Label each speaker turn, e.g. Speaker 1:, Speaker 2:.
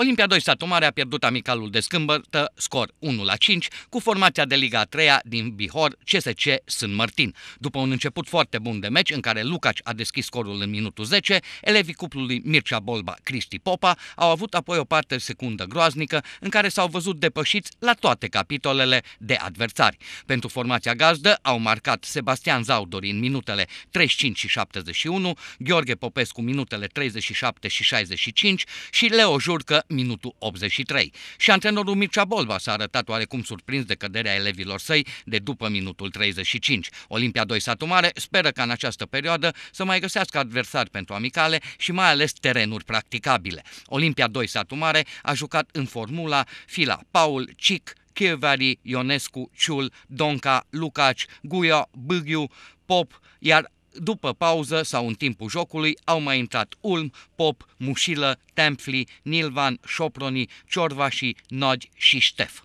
Speaker 1: Olimpia 2 Satu Mare a pierdut amicalul de scâmbătă, scor 1 la 5, cu formația de Liga 3 din Bihor, CSC Sân Martin. După un început foarte bun de meci, în care Lucaci a deschis scorul în minutul 10, elevii cuplului Mircea Bolba, Cristi Popa, au avut apoi o parte secundă groaznică, în care s-au văzut depășiți la toate capitolele de adversari. Pentru formația gazdă au marcat Sebastian Zaudori în minutele 35 și 71, Gheorghe Popescu minutele 37 și 65 și Leo Jurcă minutul 83. Și antrenorul Mircea Bolba s-a arătat oarecum surprins de căderea elevilor săi de după minutul 35. Olimpia 2 Satu Mare speră ca în această perioadă să mai găsească adversari pentru amicale și mai ales terenuri practicabile. Olimpia 2 Satu Mare a jucat în formula Fila Paul, Cic, Chievari, Ionescu, Ciul, Donca, Lucaci, Guia, Bâghiu, Pop, iar după pauză sau în timpul jocului au mai intrat Ulm, Pop, Mușilă, Tempfli, Nilvan, Șoproni, Ciorva și Nagy și Ștef.